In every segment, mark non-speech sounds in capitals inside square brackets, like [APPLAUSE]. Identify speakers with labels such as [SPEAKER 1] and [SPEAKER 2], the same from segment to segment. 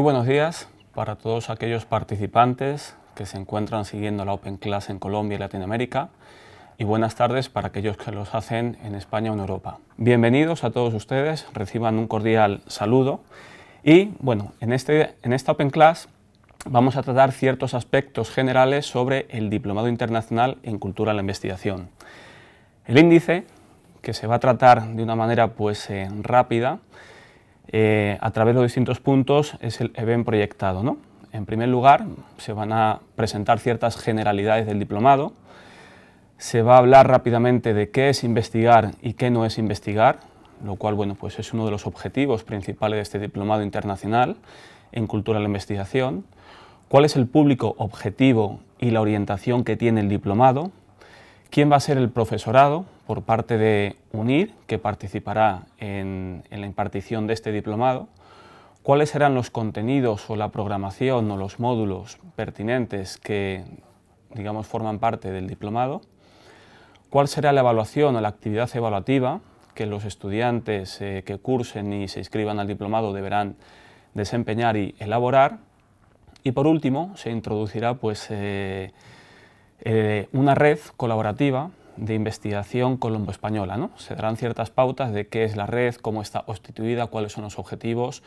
[SPEAKER 1] Muy buenos días para todos aquellos participantes que se encuentran siguiendo la Open Class en Colombia y Latinoamérica y buenas tardes para aquellos que los hacen en España o en Europa. Bienvenidos a todos ustedes, reciban un cordial saludo y bueno, en, este, en esta Open Class vamos a tratar ciertos aspectos generales sobre el Diplomado Internacional en Cultura de la Investigación. El índice, que se va a tratar de una manera pues eh, rápida, eh, a través de los distintos puntos es el evento proyectado. ¿no? En primer lugar, se van a presentar ciertas generalidades del diplomado, se va a hablar rápidamente de qué es investigar y qué no es investigar, lo cual bueno, pues es uno de los objetivos principales de este diplomado internacional en cultura de la investigación, cuál es el público objetivo y la orientación que tiene el diplomado, quién va a ser el profesorado por parte de UNIR, que participará en, la impartición de este diplomado, cuáles serán los contenidos o la programación o los módulos pertinentes que, digamos, forman parte del diplomado, cuál será la evaluación o la actividad evaluativa que los estudiantes eh, que cursen y se inscriban al diplomado deberán desempeñar y elaborar, y por último se introducirá pues, eh, eh, una red colaborativa de investigación colombo-española. ¿no? Se darán ciertas pautas de qué es la red, cómo está constituida, cuáles son los objetivos,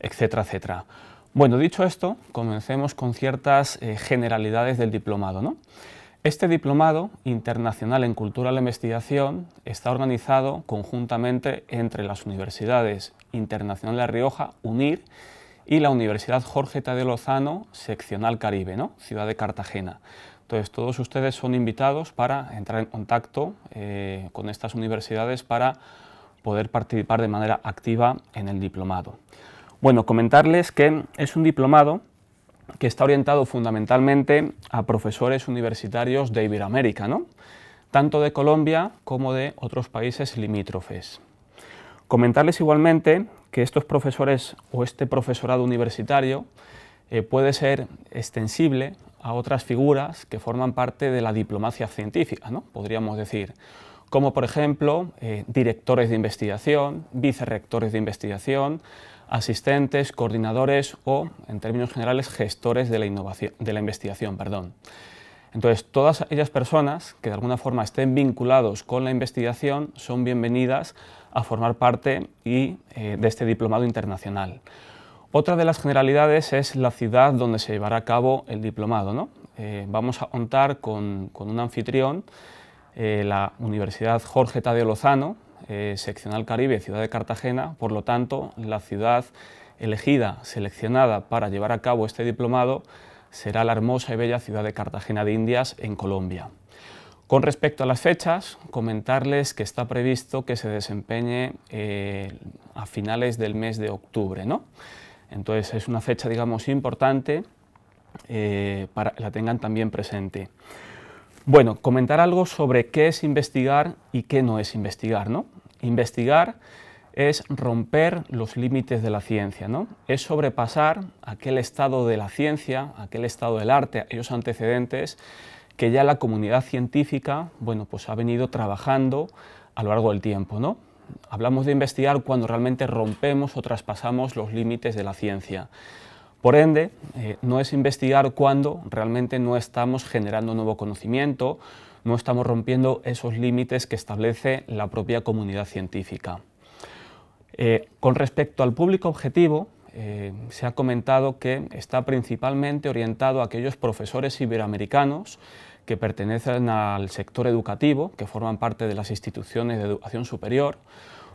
[SPEAKER 1] etcétera, etcétera. Bueno, dicho esto, comencemos con ciertas eh, generalidades del diplomado. Este diplomado internacional en cultura de la investigación está organizado conjuntamente entre las universidades Internacional de La Rioja, UNIR, y la Universidad Jorge Tadeo Lozano, seccional Caribe, ciudad de Cartagena. Entonces, todos ustedes son invitados para entrar en contacto eh, con estas universidades para poder participar de manera activa en el diplomado. Bueno, comentarles que es un diplomado que está orientado fundamentalmente a profesores universitarios de Iberoamérica, tanto de Colombia como de otros países limítrofes. Comentarles igualmente que estos profesores o este profesorado universitario eh, puede ser extensible a otras figuras que forman parte de la diplomacia científica, ¿no? podríamos decir, como por ejemplo eh, directores de investigación, vicerrectores de investigación, asistentes, coordinadores o, en términos generales, gestores de la, de la investigación. Perdón. Entonces, todas aquellas personas que de alguna forma estén vinculados con la investigación son bienvenidas a formar parte eh, de este diplomado internacional. Otra de las generalidades es la ciudad donde se llevará a cabo el diplomado. Eh, vamos a contar con, un anfitrión, eh, la Universidad Jorge Tadeo Lozano, eh, seccional Caribe, ciudad de Cartagena, por lo tanto, la ciudad elegida, seleccionada para llevar a cabo este diplomado será la hermosa y bella ciudad de Cartagena de Indias, en Colombia. Con respecto a las fechas, comentarles que está previsto que se desempeñe a finales del mes de octubre. ¿no? Entonces es una fecha, digamos, importante eh, para que la tengan también presente. Bueno, comentar algo sobre qué es investigar y qué no es investigar, ¿no? Investigar es romper los límites de la ciencia, ¿no? Es sobrepasar aquel estado de la ciencia, aquel estado del arte, aquellos antecedentes que ya la comunidad científica, bueno, pues ha venido trabajando a lo largo del tiempo, ¿no? hablamos de investigar cuando realmente rompemos o traspasamos los límites de la ciencia. Por ende, eh, no es investigar cuando realmente no estamos generando nuevo conocimiento, no estamos rompiendo esos límites que establece la propia comunidad científica. Eh, con respecto al público objetivo, eh, se ha comentado que está principalmente orientado a aquellos profesores iberoamericanos que pertenecen al sector educativo, que forman parte de las instituciones de educación superior,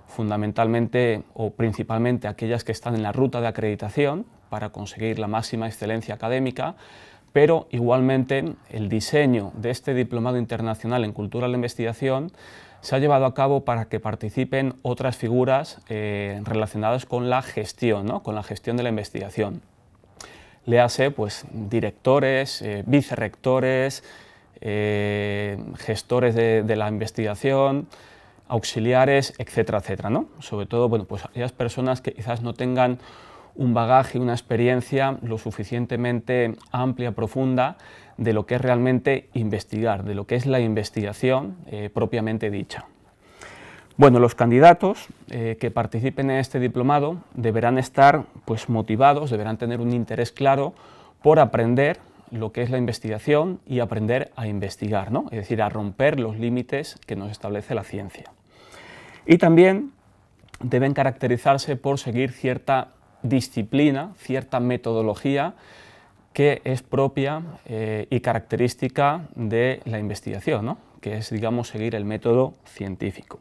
[SPEAKER 1] fundamentalmente o principalmente aquellas que están en la ruta de acreditación para conseguir la máxima excelencia académica, pero igualmente el diseño de este Diplomado Internacional en Cultura de la Investigación se ha llevado a cabo para que participen otras figuras eh, relacionadas con la gestión, con la gestión de la investigación. Le pues, directores, eh, vicerrectores, eh, gestores de, la investigación, auxiliares, etcétera, etcétera. ¿no? Sobre todo, bueno, pues aquellas personas que quizás no tengan un bagaje, una experiencia lo suficientemente amplia, profunda, de lo que es realmente investigar, de lo que es la investigación eh, propiamente dicha. Bueno, los candidatos eh, que participen en este diplomado deberán estar pues, motivados, deberán tener un interés claro por aprender lo que es la investigación y aprender a investigar, ¿no? es decir, a romper los límites que nos establece la ciencia. Y también deben caracterizarse por seguir cierta disciplina, cierta metodología que es propia eh, y característica de la investigación, que es, digamos, seguir el método científico.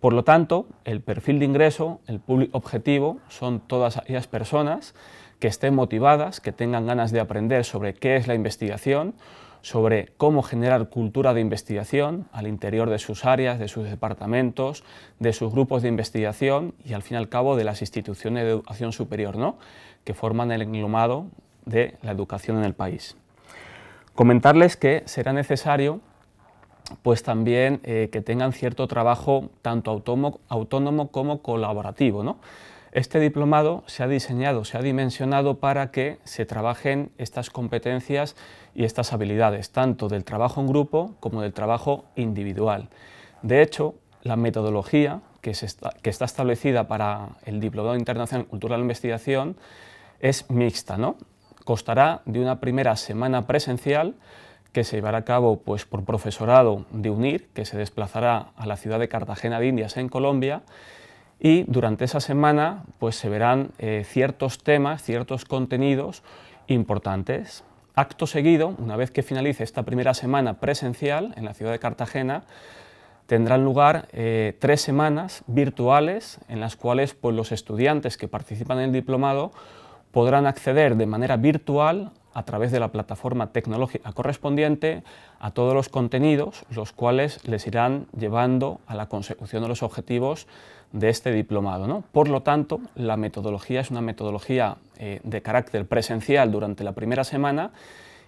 [SPEAKER 1] Por lo tanto, el perfil de ingreso, el público objetivo, son todas aquellas personas que estén motivadas, que tengan ganas de aprender sobre qué es la investigación, sobre cómo generar cultura de investigación al interior de sus áreas, de sus departamentos, de sus grupos de investigación y al fin y al cabo de las instituciones de educación superior, ¿no? que forman el englomado de la educación en el país. Comentarles que será necesario pues también eh, que tengan cierto trabajo tanto autónomo, autónomo como colaborativo. ¿no? Este diplomado se ha diseñado, se ha dimensionado para que se trabajen estas competencias y estas habilidades, tanto del trabajo en grupo como del trabajo individual. De hecho, la metodología que, está, establecida para el Diplomado Internacional Cultural e Investigación es mixta, ¿no? de una primera semana presencial que se llevará a cabo pues, por profesorado de UNIR, que se desplazará a la ciudad de Cartagena de Indias, en Colombia, y durante esa semana pues, se verán eh, ciertos temas, ciertos contenidos importantes. Acto seguido, una vez que finalice esta primera semana presencial en la ciudad de Cartagena, tendrán lugar eh, tres semanas virtuales en las cuales pues, los estudiantes que participan en el diplomado podrán acceder de manera virtual a través de la plataforma tecnológica correspondiente a todos los contenidos, los cuales les irán llevando a la consecución de los objetivos de este diplomado. Por lo tanto, la metodología es una metodología eh, de carácter presencial durante la primera semana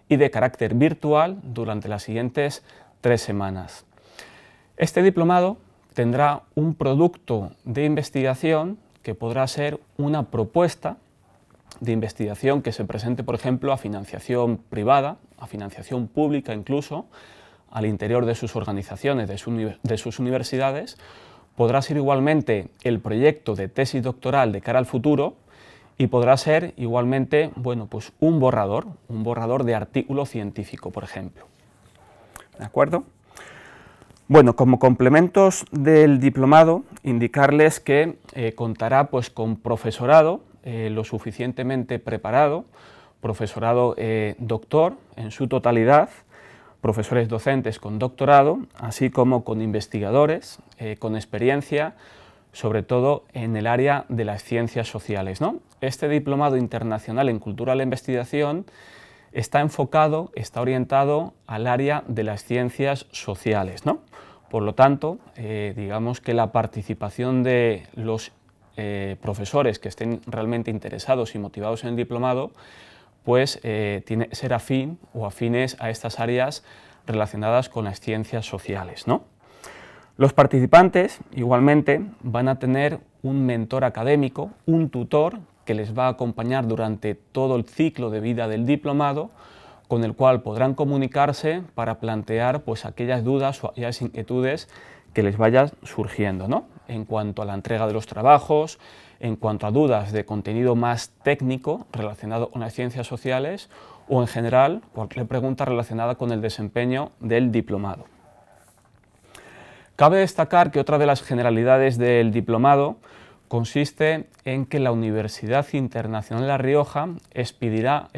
[SPEAKER 1] y de carácter virtual durante las siguientes tres semanas. Este diplomado tendrá un producto de investigación que podrá ser una propuesta de investigación que se presente, por ejemplo, a financiación privada, a financiación pública incluso, al interior de sus organizaciones, de sus universidades, podrá ser igualmente el proyecto de tesis doctoral de cara al futuro y podrá ser igualmente bueno, pues un borrador, un borrador de artículo científico, por ejemplo. ¿De acuerdo? Bueno, como complementos del diplomado, indicarles que eh, contará pues, con profesorado eh, lo suficientemente preparado, profesorado eh, doctor en su totalidad, profesores docentes con doctorado, así como con investigadores eh, con experiencia, sobre todo en el área de las ciencias sociales. Este diplomado internacional en cultura de la investigación está enfocado, está orientado al área de las ciencias sociales. Por lo tanto, eh, digamos que la participación de los eh, profesores que estén realmente interesados y motivados en el diplomado pues eh, tiene, ser afín o afines a estas áreas relacionadas con las ciencias sociales. ¿no? Los participantes, igualmente, van a tener un mentor académico, un tutor que les va a acompañar durante todo el ciclo de vida del diplomado, con el cual podrán comunicarse para plantear pues, aquellas dudas o aquellas inquietudes que les vayan surgiendo ¿no? en cuanto a la entrega de los trabajos, en cuanto a dudas de contenido más técnico relacionado con las ciencias sociales o en general cualquier pregunta relacionada con el desempeño del diplomado. Cabe destacar que otra de las generalidades del diplomado consiste en que la Universidad Internacional de La Rioja expedirá,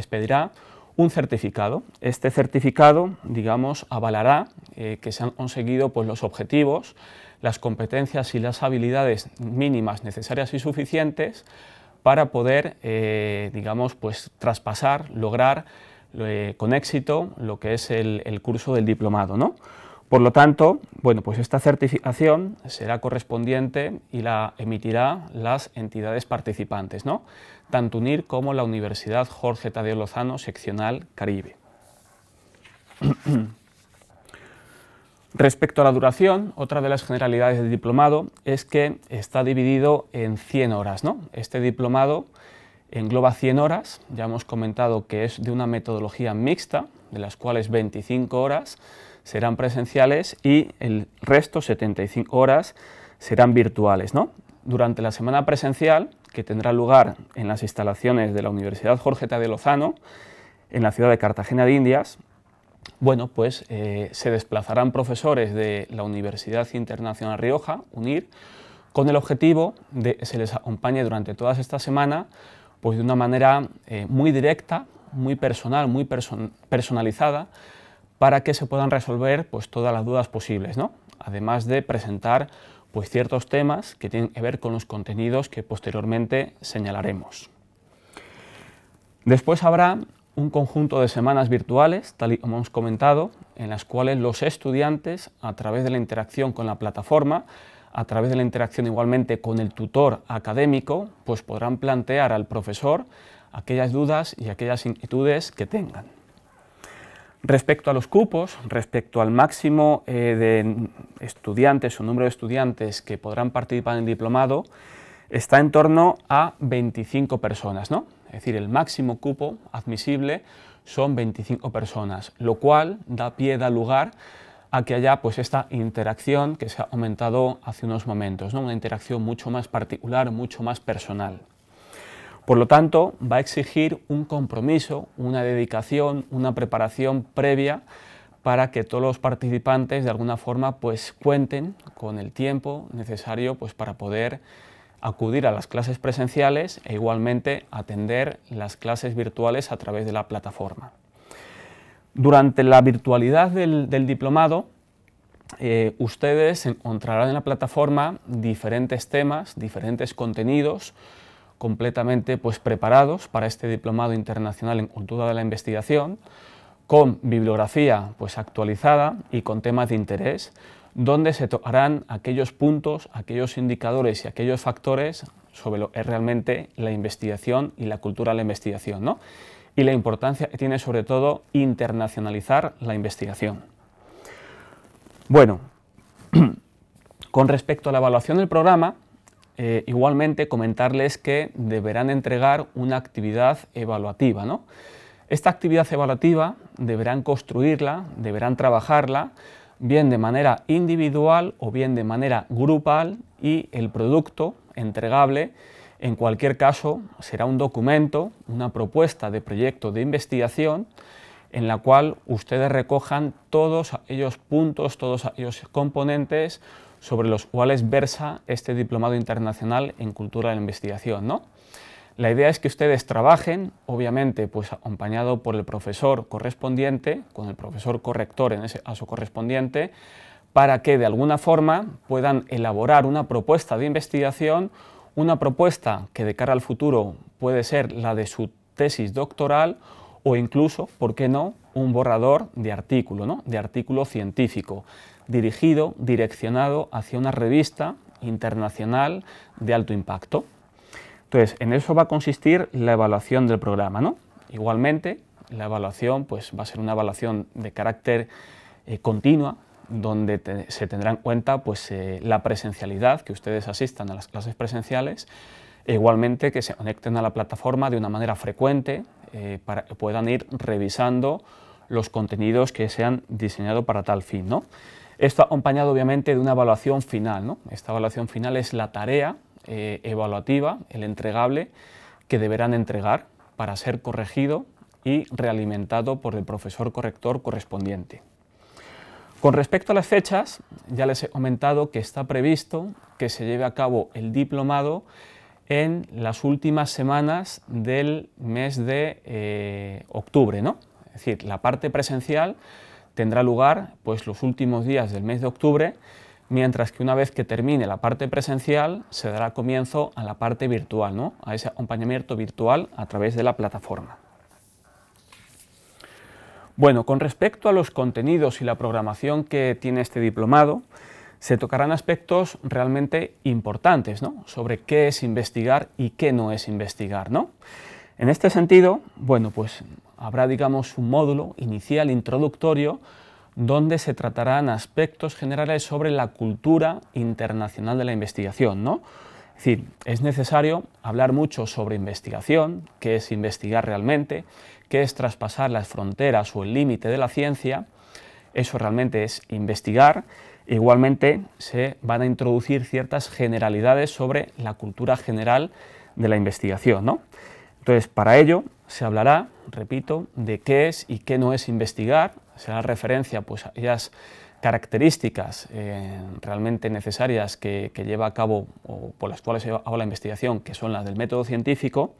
[SPEAKER 1] un certificado. Este certificado, digamos, avalará eh, que se han conseguido pues, los objetivos las competencias y las habilidades mínimas necesarias y suficientes para poder, eh, digamos, pues traspasar, lograr eh, con éxito lo que es el, el curso del diplomado, ¿no? Por lo tanto, bueno, pues esta certificación será correspondiente y la emitirá las entidades participantes, ¿no? tanto UNIR como la Universidad Jorge Tadeo Lozano, seccional Caribe. [CLEARS THROAT] Respecto a la duración, otra de las generalidades del diplomado es que está dividido en 100 horas. Este diplomado engloba 100 horas, ya hemos comentado que es de una metodología mixta, de las cuales 25 horas serán presenciales y el resto, 75 horas, serán virtuales. Durante la semana presencial, que tendrá lugar en las instalaciones de la Universidad Jorge Tadeo de Lozano, en la ciudad de Cartagena de Indias, bueno, pues eh, se desplazarán profesores de la Universidad Internacional Rioja, UNIR, con el objetivo de que se les acompañe durante toda esta semana pues de una manera eh, muy directa, muy personal, muy personalizada, para que se puedan resolver pues, todas las dudas posibles, ¿no? además de presentar pues, ciertos temas que tienen que ver con los contenidos que posteriormente señalaremos. Después habrá un conjunto de semanas virtuales, tal y como hemos comentado, en las cuales los estudiantes, a través de la interacción con la plataforma, a través de la interacción igualmente con el tutor académico, pues podrán plantear al profesor aquellas dudas y aquellas inquietudes que tengan. Respecto a los cupos, respecto al máximo eh, de estudiantes o número de estudiantes que podrán participar en el diplomado, está en torno a 25 personas, ¿no? es decir, el máximo cupo admisible son 25 personas, lo cual da pie, da lugar a que haya pues esta interacción que se ha aumentado hace unos momentos, una interacción mucho más particular, mucho más personal. Por lo tanto, va a exigir un compromiso, una dedicación, una preparación previa para que todos los participantes de alguna forma pues cuenten con el tiempo necesario pues para poder acudir a las clases presenciales e igualmente atender las clases virtuales a través de la plataforma. Durante la virtualidad del, diplomado, eh, ustedes encontrarán en la plataforma diferentes temas, diferentes contenidos completamente pues, preparados para este diplomado internacional en cultura de la investigación, con bibliografía pues, actualizada y con temas de interés, donde se tocarán aquellos puntos, aquellos indicadores y aquellos factores sobre lo que es realmente la investigación y la cultura de la investigación, y la importancia que tiene sobre todo internacionalizar la investigación. Bueno, [CLEARS THROAT] con respecto a la evaluación del programa, eh, igualmente comentarles que deberán entregar una actividad evaluativa. ¿no? Esta actividad evaluativa deberán construirla, deberán trabajarla, bien de manera individual o bien de manera grupal y el producto entregable en cualquier caso será un documento, una propuesta de proyecto de investigación en la cual ustedes recojan todos aquellos puntos, todos aquellos componentes sobre los cuales versa este Diplomado Internacional en Cultura de la Investigación. ¿no? La idea es que ustedes trabajen, obviamente, pues acompañado por el profesor correspondiente, con el profesor corrector en ese correspondiente, para que de alguna forma puedan elaborar una propuesta de investigación, una propuesta que de cara al futuro puede ser la de su tesis doctoral o incluso, ¿por qué no?, un borrador de artículo, de artículo científico, dirigido, direccionado hacia una revista internacional de alto impacto. Entonces, en eso va a consistir la evaluación del programa. ¿no? Igualmente, la evaluación pues, va a ser una evaluación de carácter eh, continua, donde se tendrá en cuenta pues, eh, la presencialidad, que ustedes asistan a las clases presenciales, e igualmente que se conecten a la plataforma de una manera frecuente eh, para que puedan ir revisando los contenidos que se han diseñado para tal fin. ¿no? Esto acompañado obviamente de una evaluación final. ¿no? Esta evaluación final es la tarea eh, evaluativa, el entregable, que deberán entregar para ser corregido y realimentado por el profesor corrector correspondiente. Con respecto a las fechas, ya les he comentado que está previsto que se lleve a cabo el diplomado en las últimas semanas del mes de eh, octubre, ¿no? Es decir, la parte presencial tendrá lugar pues, los últimos días del mes de octubre mientras que una vez que termine la parte presencial se dará comienzo a la parte virtual, a ese acompañamiento virtual a través de la plataforma. Bueno, con respecto a los contenidos y la programación que tiene este diplomado, se tocarán aspectos realmente importantes sobre qué es investigar y qué no es investigar. En este sentido, bueno, pues habrá digamos un módulo inicial introductorio donde se tratarán aspectos generales sobre la cultura internacional de la investigación. ¿no? Es decir, es necesario hablar mucho sobre investigación, qué es investigar realmente, qué es traspasar las fronteras o el límite de la ciencia, eso realmente es investigar. Igualmente se van a introducir ciertas generalidades sobre la cultura general de la investigación. ¿no? Entonces, para ello se hablará, repito, de qué es y qué no es investigar, será referencia pues, a aquellas características eh, realmente necesarias que, lleva a cabo o por las cuales hago la investigación, que son las del método científico.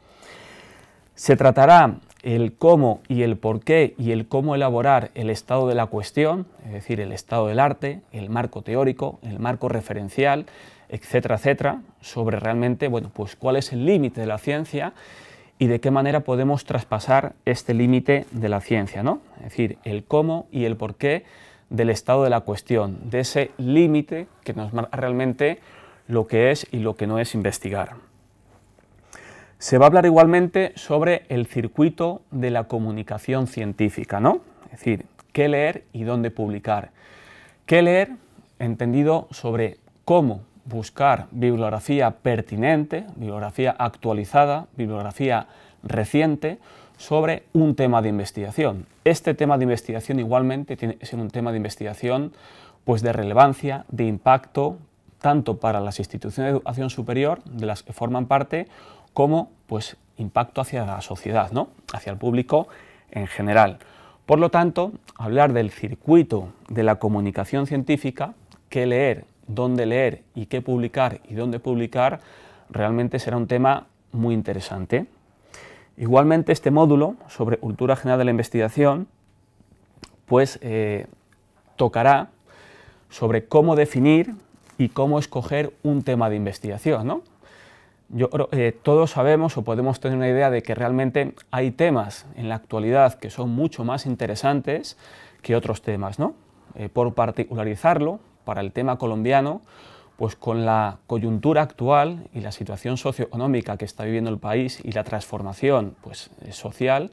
[SPEAKER 1] Se tratará el cómo y el por qué y el cómo elaborar el estado de la cuestión, es decir, el estado del arte, el marco teórico, el marco referencial, etcétera, etcétera, sobre realmente, bueno, pues cuál es el límite de la ciencia y de qué manera podemos traspasar este límite de la ciencia, ¿no? Es decir, el cómo y el por qué del estado de la cuestión, de ese límite que nos marca realmente lo que es y lo que no es investigar. Se va a hablar igualmente sobre el circuito de la comunicación científica, ¿no? Es decir, qué leer y dónde publicar. Qué leer, entendido sobre cómo buscar bibliografía pertinente, bibliografía actualizada, bibliografía reciente sobre un tema de investigación. Este tema de investigación igualmente tiene que ser un tema de investigación pues de relevancia, de impacto, tanto para las instituciones de educación superior, de las que forman parte, como pues impacto hacia la sociedad, ¿no? hacia el público en general. Por lo tanto, hablar del circuito de la comunicación científica, qué leer dónde leer y qué publicar y dónde publicar, realmente será un tema muy interesante. Igualmente este módulo sobre cultura general de la investigación pues eh, tocará sobre cómo definir y cómo escoger un tema de investigación. Yo eh, todos sabemos o podemos tener una idea de que realmente hay temas en la actualidad que son mucho más interesantes que otros temas. ¿no? Eh, por particularizarlo, para el tema colombiano, pues con la coyuntura actual y la situación socioeconómica que está viviendo el país y la transformación pues, eh, social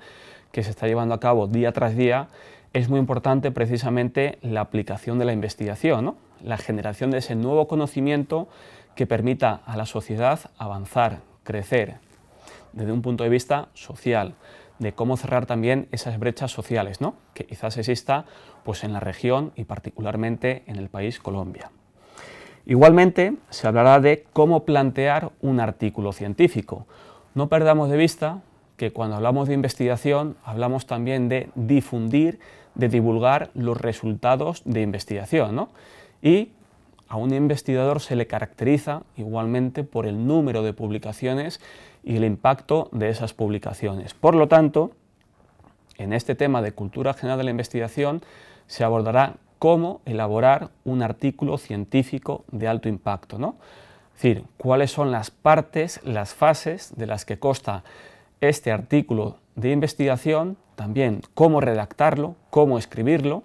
[SPEAKER 1] que se está llevando a cabo día tras día, es muy importante precisamente la aplicación de la investigación, la generación de ese nuevo conocimiento que permita a la sociedad avanzar, crecer, desde un punto de vista social de cómo cerrar también esas brechas sociales, ¿no? que quizás exista pues, en la región y particularmente en el país Colombia. Igualmente, se hablará de cómo plantear un artículo científico. No perdamos de vista que cuando hablamos de investigación hablamos también de difundir, de divulgar los resultados de investigación. Y a un investigador se le caracteriza igualmente por el número de publicaciones y el impacto de esas publicaciones. Por lo tanto, en este tema de cultura general de la investigación se abordará cómo elaborar un artículo científico de alto impacto. ¿no? Es decir, cuáles son las partes, las fases de las que consta este artículo de investigación, también cómo redactarlo, cómo escribirlo,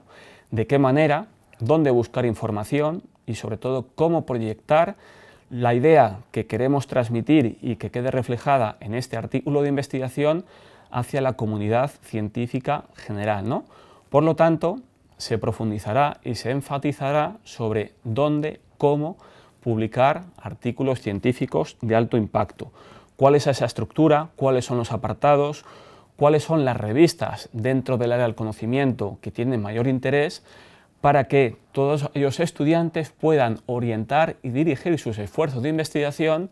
[SPEAKER 1] de qué manera, dónde buscar información y sobre todo cómo proyectar la idea que queremos transmitir y que quede reflejada en este artículo de investigación hacia la comunidad científica general. ¿no? Por lo tanto, se profundizará y se enfatizará sobre dónde, cómo publicar artículos científicos de alto impacto, cuál es esa estructura, cuáles son los apartados, cuáles son las revistas dentro del área del conocimiento que tienen mayor interés para que todos los estudiantes puedan orientar y dirigir sus esfuerzos de investigación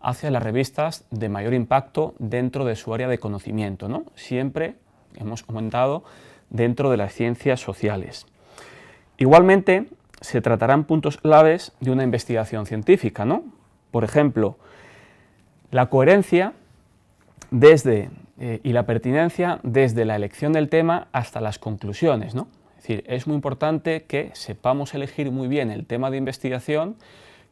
[SPEAKER 1] hacia las revistas de mayor impacto dentro de su área de conocimiento. Siempre hemos comentado dentro de las ciencias sociales. Igualmente, se tratarán puntos claves de una investigación científica. Por ejemplo, la coherencia desde, eh, y la pertinencia desde la elección del tema hasta las conclusiones. Es muy importante que sepamos elegir muy bien el tema de investigación,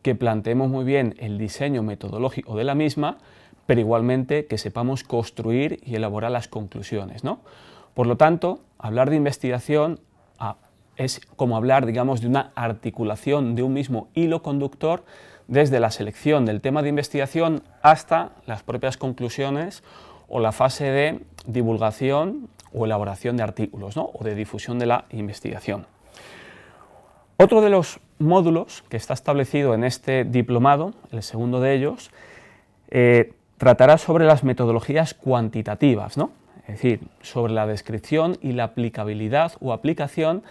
[SPEAKER 1] que planteemos muy bien el diseño metodológico de la misma, pero igualmente que sepamos construir y elaborar las conclusiones. Por lo tanto, hablar de investigación ah, es como hablar, digamos, de una articulación de un mismo hilo conductor desde la selección del tema de investigación hasta las propias conclusiones o la fase de divulgación o elaboración de artículos o de difusión de la investigación. Otro de los módulos que está establecido en este diplomado, el segundo de ellos, eh, tratará sobre las metodologías cuantitativas, ¿no? es decir, sobre la descripción y la aplicabilidad o aplicación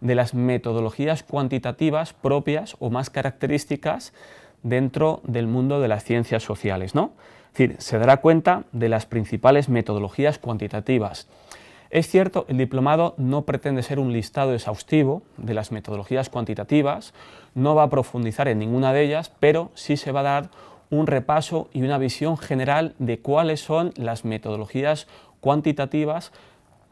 [SPEAKER 1] de las metodologías cuantitativas propias o más características dentro del mundo de las ciencias sociales. ¿no? Es decir, se dará cuenta de las principales metodologías cuantitativas. Es cierto, el diplomado no pretende ser un listado exhaustivo de las metodologías cuantitativas, no va a profundizar en ninguna de ellas, pero sí se va a dar un repaso y una visión general de cuáles son las metodologías cuantitativas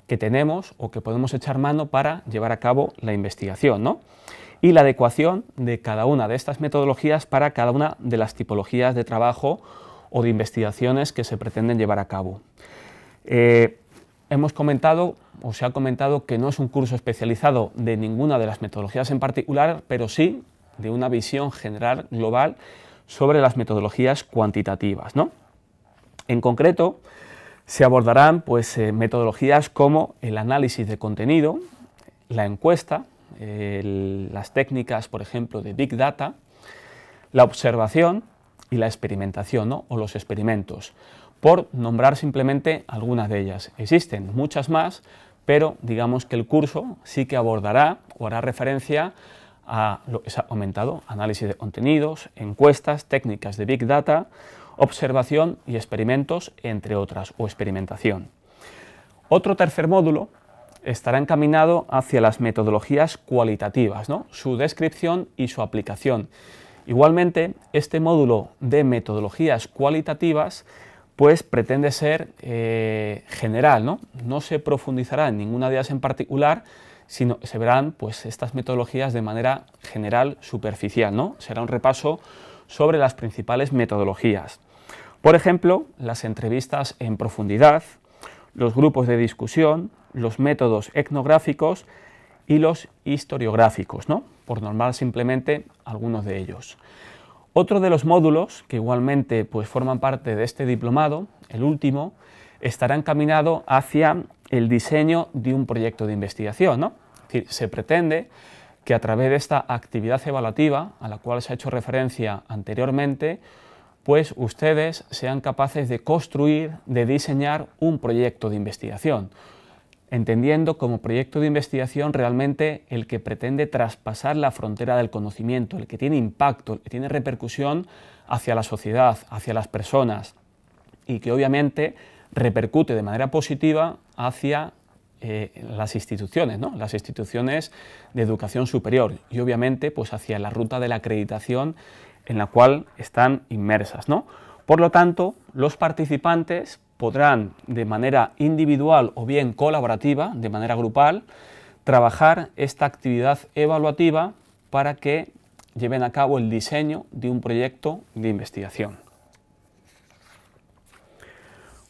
[SPEAKER 1] que tenemos o que podemos echar mano para llevar a cabo la investigación, Y la adecuación de cada una de estas metodologías para cada una de las tipologías de trabajo o de investigaciones que se pretenden llevar a cabo. Eh, hemos comentado o se ha comentado que no es un curso especializado de ninguna de las metodologías en particular, pero sí de una visión general global sobre las metodologías cuantitativas. ¿no? En concreto, se abordarán pues, eh, metodologías como el análisis de contenido, la encuesta, eh, las técnicas, por ejemplo, de Big Data, la observación, y la experimentación ¿no? o los experimentos, por nombrar simplemente algunas de ellas. Existen muchas más, pero digamos que el curso sí que abordará o hará referencia a lo que se ha aumentado, análisis de contenidos, encuestas, técnicas de Big Data, observación y experimentos, entre otras, o experimentación. Otro tercer módulo estará encaminado hacia las metodologías cualitativas, su descripción y su aplicación, Igualmente, este módulo de metodologías cualitativas pues pretende ser eh, general, ¿no? ¿no? se profundizará en ninguna de ellas en particular, sino se verán pues, estas metodologías de manera general, superficial. ¿no? Será un repaso sobre las principales metodologías. Por ejemplo, las entrevistas en profundidad, los grupos de discusión, los métodos etnográficos y los historiográficos por normal simplemente algunos de ellos. Otro de los módulos que igualmente pues, forman parte de este diplomado, el último, estará encaminado hacia el diseño de un proyecto de investigación. se pretende que a través de esta actividad evaluativa, a la cual se ha hecho referencia anteriormente, pues ustedes sean capaces de construir, de diseñar un proyecto de investigación, entendiendo como proyecto de investigación realmente el que pretende traspasar la frontera del conocimiento, el que tiene impacto, el que tiene repercusión hacia la sociedad, hacia las personas y que obviamente repercute de manera positiva hacia eh, las instituciones, ¿no? las instituciones de educación superior y obviamente pues hacia la ruta de la acreditación en la cual están inmersas. ¿no? Por lo tanto, los participantes podrán de manera individual o bien colaborativa, de manera grupal, trabajar esta actividad evaluativa para que lleven a cabo el diseño de un proyecto de investigación.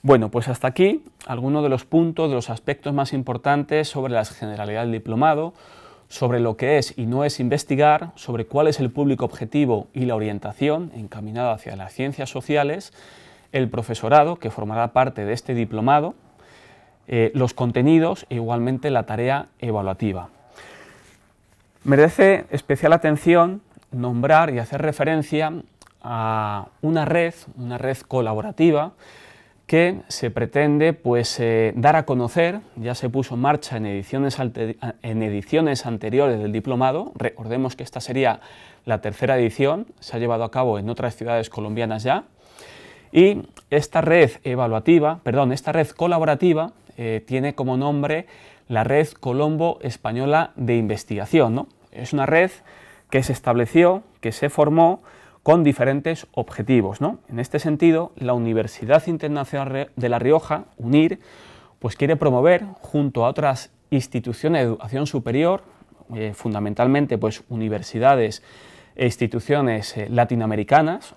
[SPEAKER 1] Bueno, pues hasta aquí algunos de los puntos, de los aspectos más importantes sobre la Generalidad del diplomado, sobre lo que es y no es investigar, sobre cuál es el público objetivo y la orientación encaminada hacia las ciencias sociales el profesorado, que formará parte de este diplomado, eh, los contenidos e igualmente la tarea evaluativa. Merece especial atención nombrar y hacer referencia a una red, una red colaborativa, que se pretende pues, eh, dar a conocer, ya se puso en marcha en ediciones, en ediciones anteriores del diplomado, recordemos que esta sería la tercera edición, se ha llevado a cabo en otras ciudades colombianas ya, y esta red evaluativa, perdón, esta red colaborativa eh, tiene como nombre la Red Colombo Española de Investigación. Es una red que se estableció, que se formó con diferentes objetivos. ¿no? En este sentido, la Universidad Internacional de La Rioja, UNIR, pues quiere promover, junto a otras instituciones de educación superior, eh, fundamentalmente pues, universidades e instituciones eh, latinoamericanas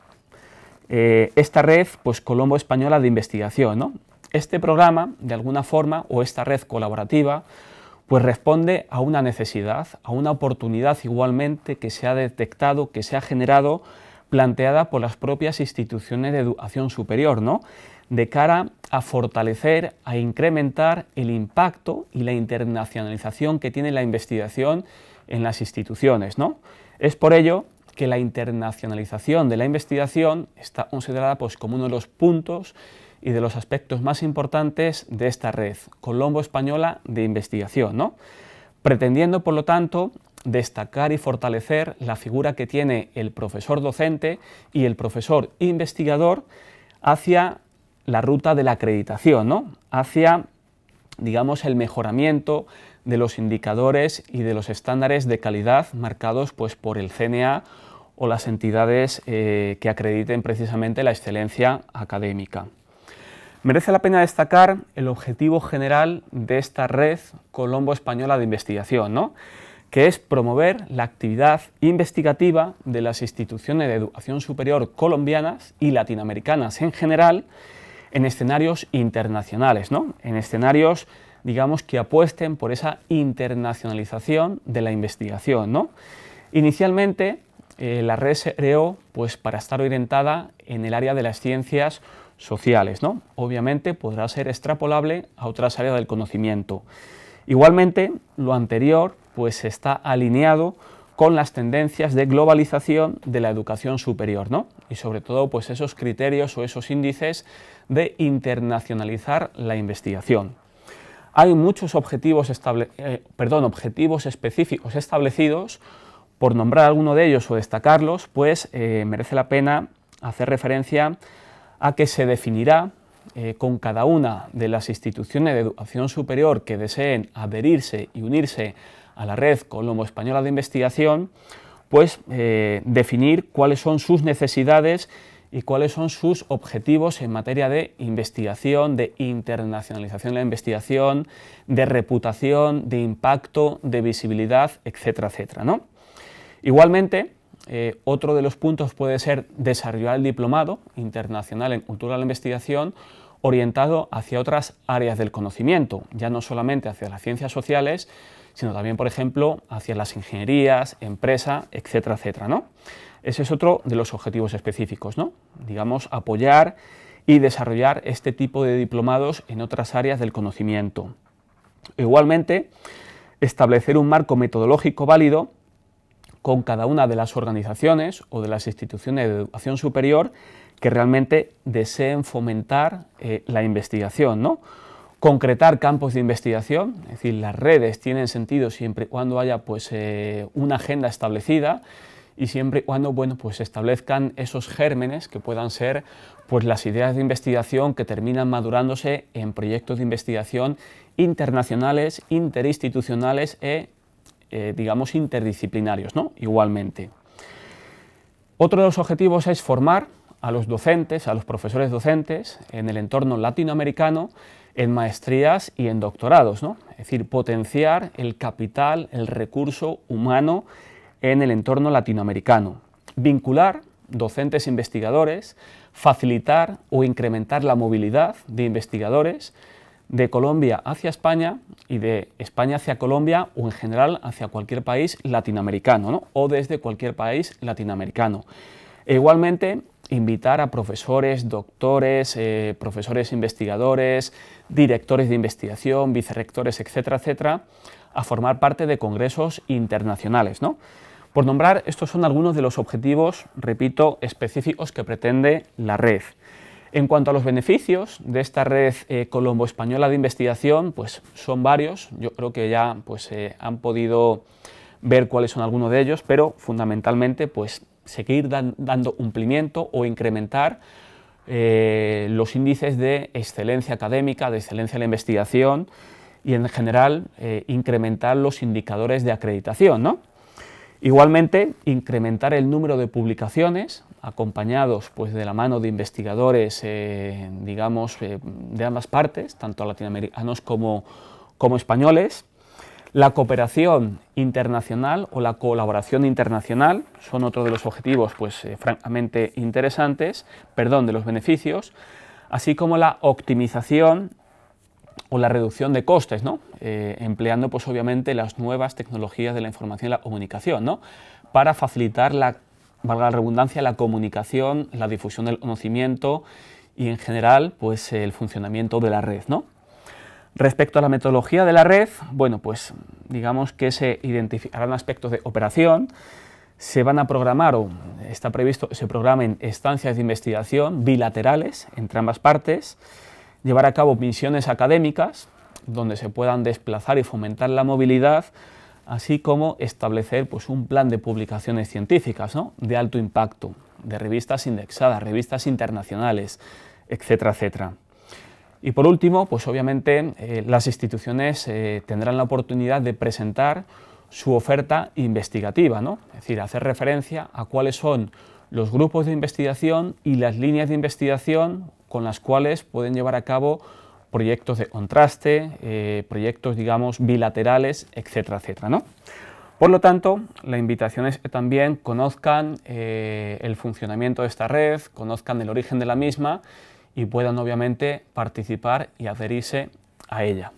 [SPEAKER 1] eh, esta red pues, Colombo Española de Investigación. Este programa, de alguna forma, o esta red colaborativa, pues responde a una necesidad, a una oportunidad igualmente que se ha detectado, que se ha generado, planteada por las propias instituciones de educación superior, ¿no? de cara a fortalecer, a incrementar el impacto y la internacionalización que tiene la investigación en las instituciones. ¿no? Es por ello que la internacionalización de la investigación está considerada pues, como uno de los puntos y de los aspectos más importantes de esta red Colombo Española de Investigación, ¿no? pretendiendo por lo tanto destacar y fortalecer la figura que tiene el profesor docente y el profesor investigador hacia la ruta de la acreditación, hacia digamos, el mejoramiento de los indicadores y de los estándares de calidad marcados pues, por el CNA o las entidades eh, que acrediten precisamente la excelencia académica. Merece la pena destacar el objetivo general de esta red Colombo Española de Investigación, que es promover la actividad investigativa de las instituciones de educación superior colombianas y latinoamericanas en general en escenarios internacionales, ¿no? en escenarios digamos, que apuesten por esa internacionalización de la investigación. ¿no? Inicialmente, eh, la red pues, para estar orientada en el área de las ciencias sociales. ¿no? Obviamente podrá ser extrapolable a otras áreas del conocimiento. Igualmente, lo anterior pues, está alineado con las tendencias de globalización de la educación superior, ¿no? Y sobre todo, pues esos criterios o esos índices de internacionalizar la investigación. Hay muchos objetivos, eh, perdón, objetivos específicos establecidos por nombrar alguno de ellos o destacarlos, pues eh, merece la pena hacer referencia a que se definirá eh, con cada una de las instituciones de educación superior que deseen adherirse y unirse a la red Colombo Española de Investigación, pues eh, definir cuáles son sus necesidades y cuáles son sus objetivos en materia de investigación, de internacionalización de la investigación, de reputación, de impacto, de visibilidad, etcétera, etcétera. ¿no? Igualmente, eh, otro de los puntos puede ser desarrollar el diplomado internacional en cultura de la investigación orientado hacia otras áreas del conocimiento, ya no solamente hacia las ciencias sociales, sino también, por ejemplo, hacia las ingenierías, empresa, etcétera, etcétera. ¿no? Ese es otro de los objetivos específicos, ¿no? digamos, apoyar y desarrollar este tipo de diplomados en otras áreas del conocimiento. Igualmente, establecer un marco metodológico válido con cada una de las organizaciones o de las instituciones de educación superior que realmente deseen fomentar eh, la investigación, ¿no? concretar campos de investigación, es decir, las redes tienen sentido siempre y cuando haya pues, eh, una agenda establecida y siempre y cuando bueno, pues, se establezcan esos gérmenes que puedan ser pues, las ideas de investigación que terminan madurándose en proyectos de investigación internacionales, interinstitucionales e eh, digamos, interdisciplinarios, ¿no? Igualmente. Otro de los objetivos es formar a los docentes, a los profesores docentes en el entorno latinoamericano en maestrías y en doctorados, ¿no? Es decir, potenciar el capital, el recurso humano en el entorno latinoamericano. Vincular docentes investigadores, facilitar o incrementar la movilidad de investigadores de Colombia hacia España y de España hacia Colombia o en general hacia cualquier país latinoamericano o desde cualquier país latinoamericano. E igualmente, invitar a profesores, doctores, eh, profesores investigadores, directores de investigación, vicerrectores, etcétera, etcétera, a formar parte de congresos internacionales. Por nombrar, estos son algunos de los objetivos, repito, específicos que pretende la red. En cuanto a los beneficios de esta red eh, colombo-española de investigación, pues son varios. Yo creo que ya pues, eh, han podido ver cuáles son algunos de ellos, pero fundamentalmente pues, seguir dando cumplimiento o incrementar eh, los índices de excelencia académica, de excelencia en la investigación y en general incrementar los indicadores de acreditación. Igualmente, incrementar el número de publicaciones acompañados pues, de la mano de investigadores, eh, digamos, eh, de ambas partes, tanto latinoamericanos como, como españoles. La cooperación internacional o la colaboración internacional son otro de los objetivos, pues eh, francamente interesantes, perdón, de los beneficios, así como la optimización o la reducción de costes, ¿no? empleando pues obviamente las nuevas tecnologías de la información y la comunicación, para facilitar la valga la redundancia, la comunicación, la difusión del conocimiento y en general pues, el funcionamiento de la red. Respecto a la metodología de la red, bueno, pues digamos que se identificarán aspectos de operación, se van a programar o está previsto que se programen estancias de investigación bilaterales entre ambas partes, llevar a cabo misiones académicas donde se puedan desplazar y fomentar la movilidad así como establecer pues, un plan de publicaciones científicas de alto impacto, de revistas indexadas, revistas internacionales, etcétera, etcétera. Y por último, pues obviamente eh, las instituciones eh, tendrán la oportunidad de presentar su oferta investigativa, ¿no? es decir, hacer referencia a cuáles son los grupos de investigación y las líneas de investigación con las cuales pueden llevar a cabo proyectos de contraste, eh, proyectos, digamos, bilaterales, etcétera, etcétera, Por lo tanto, la invitación es que también conozcan eh, el funcionamiento de esta red, conozcan el origen de la misma y puedan obviamente participar y adherirse a ella.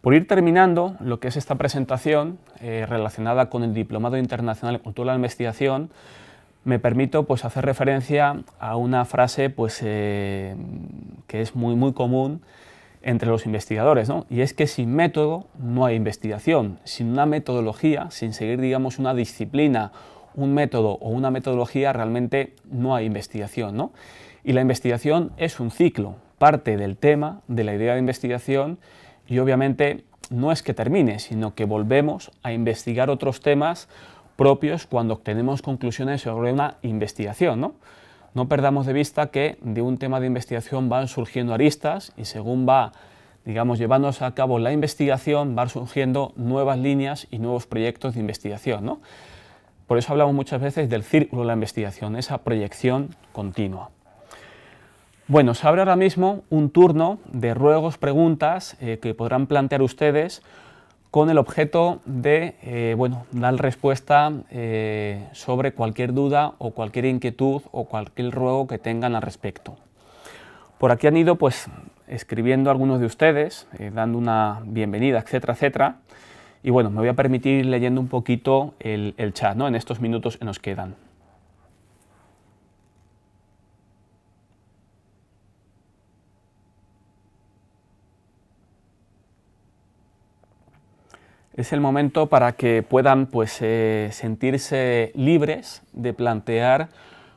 [SPEAKER 1] Por ir terminando lo que es esta presentación eh, relacionada con el Diplomado Internacional de Cultura de la Investigación, me permito pues, hacer referencia a una frase pues, eh, que es muy, muy común entre los investigadores, y es que sin método no hay investigación, sin una metodología, sin seguir digamos, una disciplina, un método o una metodología, realmente no hay investigación. Y la investigación es un ciclo, parte del tema, de la idea de investigación, y obviamente no es que termine, sino que volvemos a investigar otros temas propios cuando obtenemos conclusiones sobre una investigación. ¿no? perdamos de vista que de un tema de investigación van surgiendo aristas y según va, digamos, llevándose a cabo la investigación, van surgiendo nuevas líneas y nuevos proyectos de investigación. Por eso hablamos muchas veces del círculo de la investigación, esa proyección continua. Bueno, se abre ahora mismo un turno de ruegos, preguntas eh, que podrán plantear ustedes con el objeto de eh, bueno, dar respuesta eh, sobre cualquier duda o cualquier inquietud o cualquier ruego que tengan al respecto. Por aquí han ido pues, escribiendo algunos de ustedes, eh, dando una bienvenida, etcétera, etcétera. Y bueno, me voy a permitir ir leyendo un poquito el, chat ¿no? en estos minutos que nos quedan. es el momento para que puedan pues, eh, sentirse libres de plantear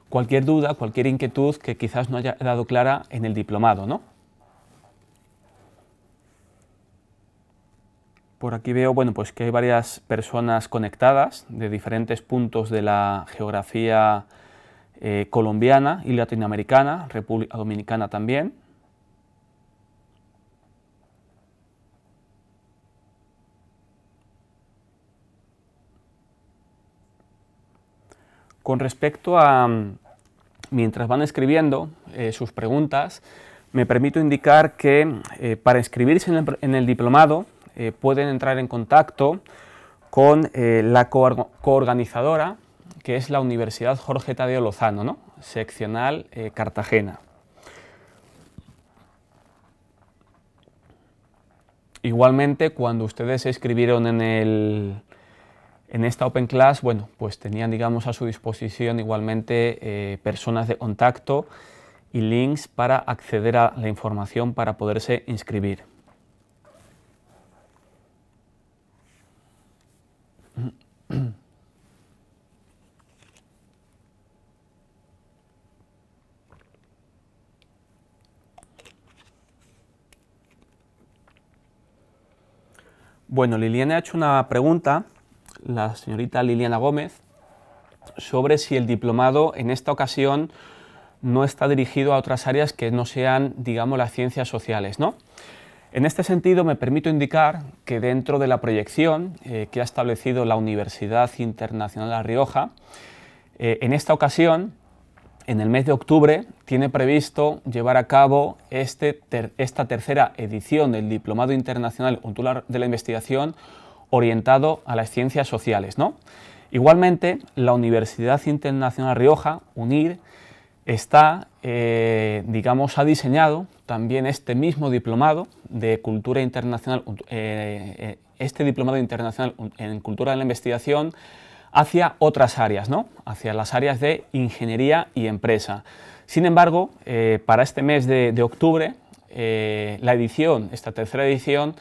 [SPEAKER 1] cualquier duda, cualquier inquietud que quizás no haya dado clara en el diplomado. ¿no? Por aquí veo bueno, pues que hay varias personas conectadas de diferentes puntos de la geografía eh, colombiana y latinoamericana, República Dominicana también. Con respecto a, mm, mientras van escribiendo eh, sus preguntas, me permito indicar que eh, para inscribirse en el, diplomado eh, pueden entrar en contacto con la coorganizadora, que es la Universidad Jorge Tadeo Lozano, seccional Cartagena. Igualmente, cuando ustedes se en el, en esta Open Class, bueno, pues tenían, digamos, a su disposición igualmente eh, personas de contacto y links para acceder a la información para poderse inscribir. Bueno, Liliana ha hecho una pregunta la señorita Liliana Gómez, sobre si el diplomado en esta ocasión no está dirigido a otras áreas que no sean, digamos, las ciencias sociales, ¿no? En este sentido, me permito indicar que dentro de la proyección eh, que ha establecido la Universidad Internacional de La Rioja, eh, en esta ocasión, en el mes de octubre, tiene previsto llevar a cabo este esta tercera edición del Diplomado Internacional de la Investigación orientado a las ciencias sociales. ¿no? Igualmente, la Universidad Internacional Rioja, UNIR, está, eh, digamos, ha diseñado también este mismo diplomado de cultura internacional, eh, eh, este diplomado internacional en cultura de la investigación hacia otras áreas, ¿no? hacia las áreas de ingeniería y empresa. Sin embargo, para este mes de octubre, la edición, esta tercera edición,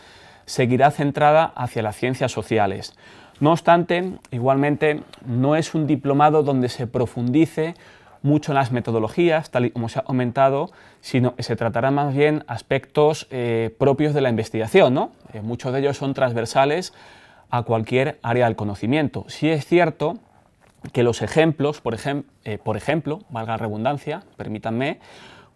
[SPEAKER 1] seguirá centrada hacia las ciencias sociales. No obstante, igualmente no es un diplomado donde se profundice mucho en las metodologías, tal y como se ha comentado, sino que se tratará más bien aspectos eh, propios de la investigación. ¿no? Eh, muchos de ellos son transversales a cualquier área del conocimiento. Sí es cierto que los ejemplos, por, eh, por ejemplo, valga redundancia, permítanme,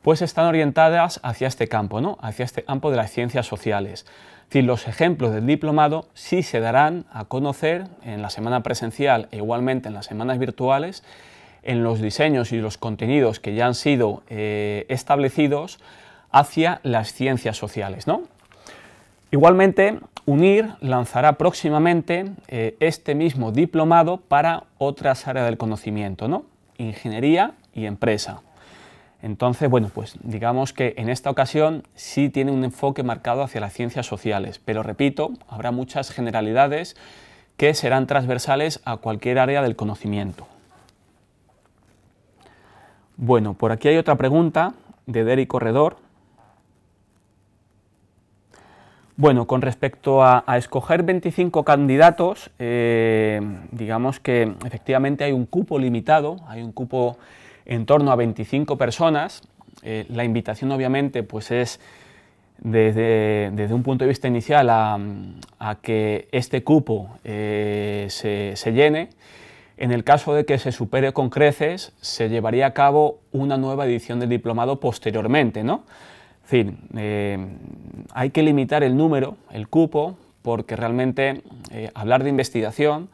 [SPEAKER 1] pues están orientadas hacia este campo, ¿no? hacia este campo de las ciencias sociales. los ejemplos del diplomado sí se darán a conocer en la semana presencial e igualmente en las semanas virtuales, en los diseños y los contenidos que ya han sido eh, establecidos hacia las ciencias sociales. ¿no? Igualmente, UNIR lanzará próximamente eh, este mismo diplomado para otras áreas del conocimiento, ¿no? ingeniería y empresa. Entonces, bueno, pues digamos que en esta ocasión sí tiene un enfoque marcado hacia las ciencias sociales, pero repito, habrá muchas generalidades que serán transversales a cualquier área del conocimiento. Bueno, por aquí hay otra pregunta de Derry Corredor. Bueno, con respecto a, escoger 25 candidatos, eh, digamos que efectivamente hay un cupo limitado, hay un cupo en torno a 25 personas. Eh, la invitación obviamente pues es desde, un punto de vista inicial a, que este cupo eh, se, llene. En el caso de que se supere con creces, se llevaría a cabo una nueva edición del diplomado posteriormente. ¿no? fin, eh, hay que limitar el número, el cupo, porque realmente hablar de investigación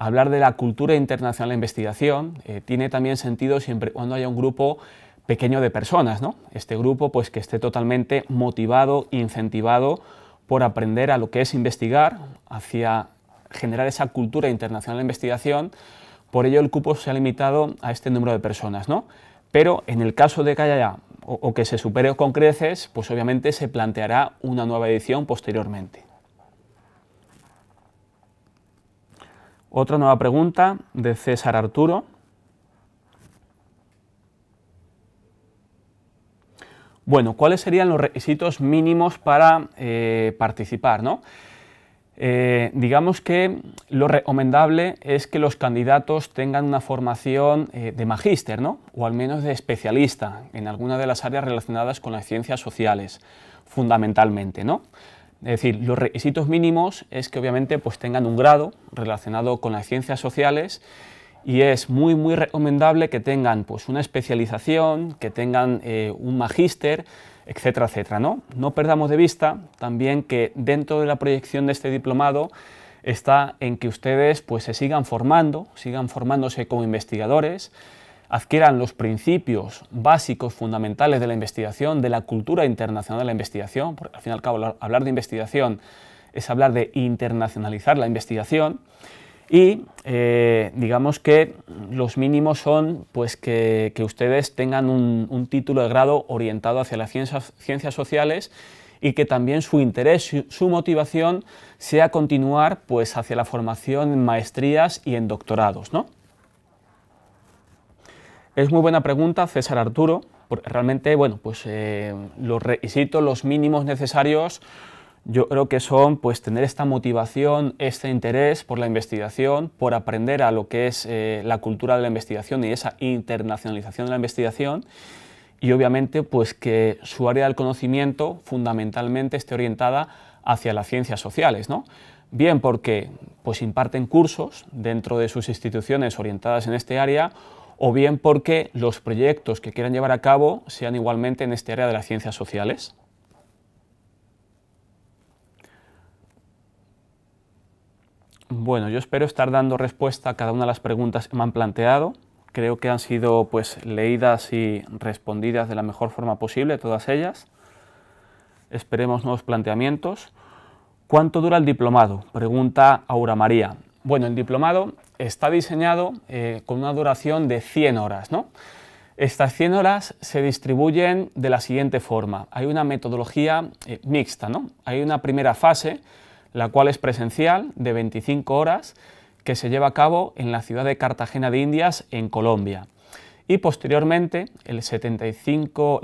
[SPEAKER 1] hablar de la cultura internacional de investigación eh, tiene también sentido siempre cuando haya un grupo pequeño de personas, Este grupo pues que esté totalmente motivado, incentivado por aprender a lo que es investigar, hacia generar esa cultura internacional de investigación, por ello el cupo se ha limitado a este número de personas, Pero en el caso de que haya o, o que se supere con creces, pues obviamente se planteará una nueva edición posteriormente. Otra nueva pregunta de César Arturo. Bueno, ¿cuáles serían los requisitos mínimos para eh, participar? Eh, digamos que lo recomendable es que los candidatos tengan una formación eh, de magíster, o al menos de especialista en alguna de las áreas relacionadas con las ciencias sociales, fundamentalmente. ¿no? Es decir, los requisitos mínimos es que obviamente pues, tengan un grado relacionado con las ciencias sociales y es muy muy recomendable que tengan pues, una especialización, que tengan eh, un magíster, etcétera, etcétera. ¿no? no perdamos de vista también que dentro de la proyección de este diplomado está en que ustedes pues, se sigan formando, sigan formándose como investigadores, adquieran los principios básicos, fundamentales de la investigación, de la cultura internacional de la investigación, porque al fin y al cabo hablar de investigación es hablar de internacionalizar la investigación, y eh, digamos que los mínimos son pues, que, ustedes tengan un, título de grado orientado hacia las ciencias, sociales y que también su interés, su, su, motivación sea continuar pues, hacia la formación en maestrías y en doctorados. Es muy buena pregunta, César Arturo. realmente, bueno, pues eh, los requisitos, los mínimos necesarios, yo creo que son pues tener esta motivación, este interés por la investigación, por aprender a lo que es eh, la cultura de la investigación y esa internacionalización de la investigación y obviamente pues que su área del conocimiento fundamentalmente esté orientada hacia las ciencias sociales, ¿no? Bien porque pues imparten cursos dentro de sus instituciones orientadas en este área o bien porque los proyectos que quieran llevar a cabo sean igualmente en este área de las ciencias sociales. Bueno, yo espero estar dando respuesta a cada una de las preguntas que me han planteado. Creo que han sido pues, leídas y respondidas de la mejor forma posible todas ellas. Esperemos nuevos planteamientos. ¿Cuánto dura el diplomado? Pregunta Aura María. Bueno, el diplomado está diseñado eh, con una duración de 100 horas. ¿no? Estas 100 horas se distribuyen de la siguiente forma. Hay una metodología eh, mixta. ¿no? Hay una primera fase, la cual es presencial, de 25 horas, que se lleva a cabo en la ciudad de Cartagena de Indias, en Colombia. Y posteriormente, las 75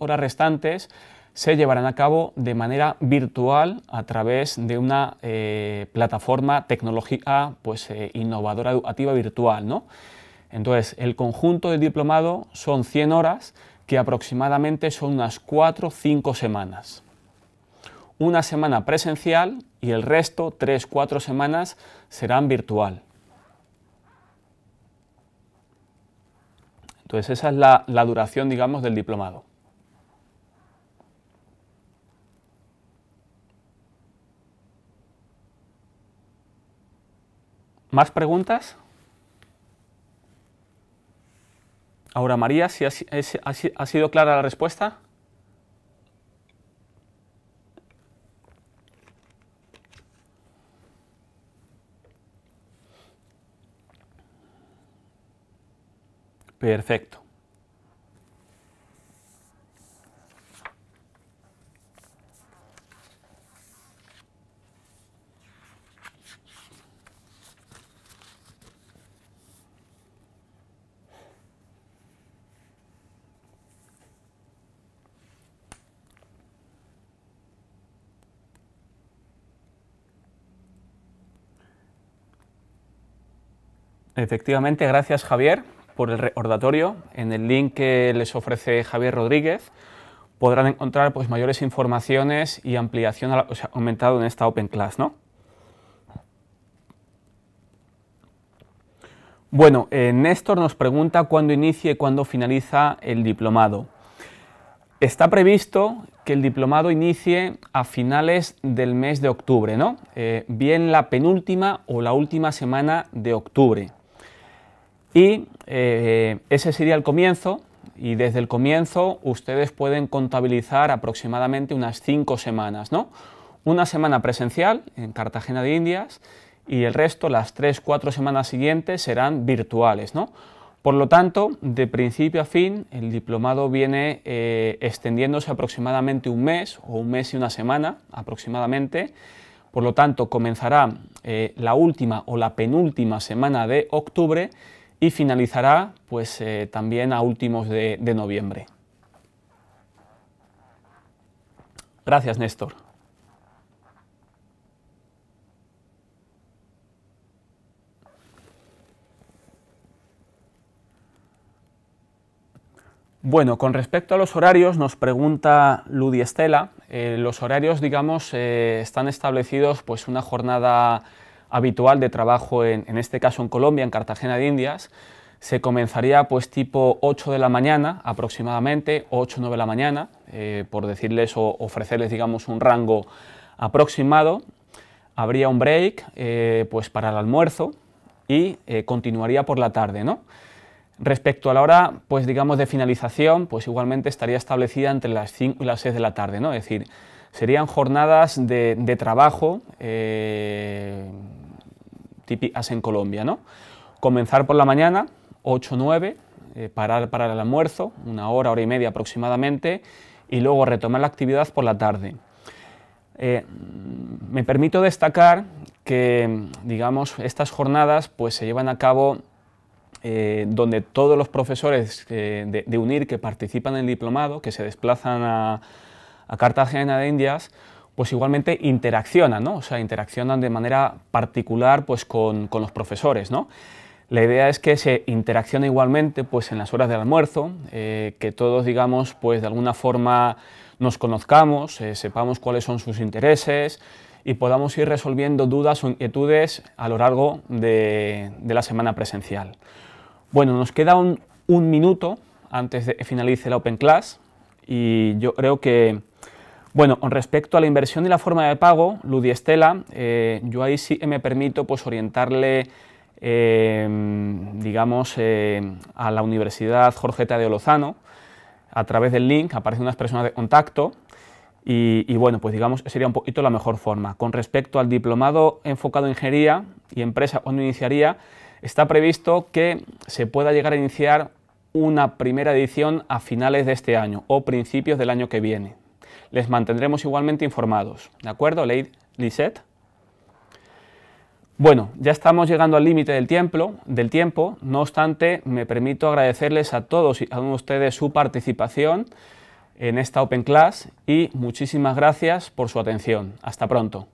[SPEAKER 1] horas restantes se llevarán a cabo de manera virtual a través de una eh, plataforma tecnológica pues, eh, innovadora educativa virtual. ¿no? Entonces, el conjunto del diplomado son 100 horas, que aproximadamente son unas 4 o 5 semanas. Una semana presencial y el resto, 3-4 semanas, serán virtual. Entonces, esa es la, la duración, digamos, del diplomado. ¿Más preguntas? Ahora, María, si ha sido clara la respuesta. Perfecto. Efectivamente, gracias Javier por el recordatorio. En el link que les ofrece Javier Rodríguez podrán encontrar pues, mayores informaciones y ampliación aumentado en esta Open Class. Bueno, eh, Néstor nos pregunta cuándo inicie y cuándo finaliza el diplomado. Está previsto que el diplomado inicie a finales del mes de octubre, ¿no? Eh, bien la penúltima o la última semana de octubre. Y eh, ese sería el comienzo y desde el comienzo ustedes pueden contabilizar aproximadamente unas cinco semanas, ¿no? Una semana presencial en Cartagena de Indias y el resto, las tres, cuatro semanas siguientes, serán virtuales, ¿no? Por lo tanto, de principio a fin, el diplomado viene eh, extendiéndose aproximadamente un mes o un mes y una semana aproximadamente. Por lo tanto, comenzará eh, la última o la penúltima semana de octubre y finalizará pues, eh, también a últimos de, noviembre. Gracias, Néstor. Bueno, con respecto a los horarios, nos pregunta Ludi Estela, eh, los horarios, digamos, eh, están establecidos pues una jornada habitual de trabajo, en, este caso en Colombia, en Cartagena de Indias, se comenzaría pues tipo 8 de la mañana aproximadamente, 8 9 de la mañana, eh, por decirles o ofrecerles digamos un rango aproximado. Habría un break eh, pues para el almuerzo y eh, continuaría por la tarde, ¿no? Respecto a la hora, pues digamos de finalización, pues igualmente estaría establecida entre las 5 y las 6 de la tarde, ¿no? decir, Serían jornadas de, trabajo eh, típicas en Colombia. ¿no? Comenzar por la mañana, 8-9, eh, parar para el almuerzo, una hora, hora y media aproximadamente, y luego retomar la actividad por la tarde. Eh, me permito destacar que, digamos, estas jornadas pues, se llevan a cabo donde todos los profesores de, UNIR que participan en el diplomado, que se desplazan a, a Cartagena de Indias, pues igualmente interaccionan, ¿no? O sea, interaccionan de manera particular pues, con, los profesores, La idea es que se interaccione igualmente pues, en las horas de almuerzo, eh, que todos, digamos, pues de alguna forma nos conozcamos, eh, sepamos cuáles son sus intereses y podamos ir resolviendo dudas o inquietudes a lo largo de, la semana presencial. Bueno, nos queda un, un minuto antes de que finalice la Open Class. Y yo creo que, bueno, con respecto a la inversión y la forma de pago, Ludi Estela, eh, yo ahí sí me permito pues, orientarle, em, digamos, eh, a la Universidad Jorgeta de Olozano. A través del link aparecen unas personas de contacto y, bueno, pues digamos, sería un poquito la mejor forma. Con respecto al diplomado enfocado en ingeniería y empresa o iniciaría, está previsto que se pueda llegar a iniciar una primera edición a finales de este año o principios del año que viene. Les mantendremos igualmente informados. ¿De acuerdo, Lady Liset. Bueno, ya estamos llegando al límite del tiempo, del tiempo, no obstante, me permito agradecerles a todos y a ustedes su participación en esta Open Class y muchísimas gracias por su atención. Hasta pronto.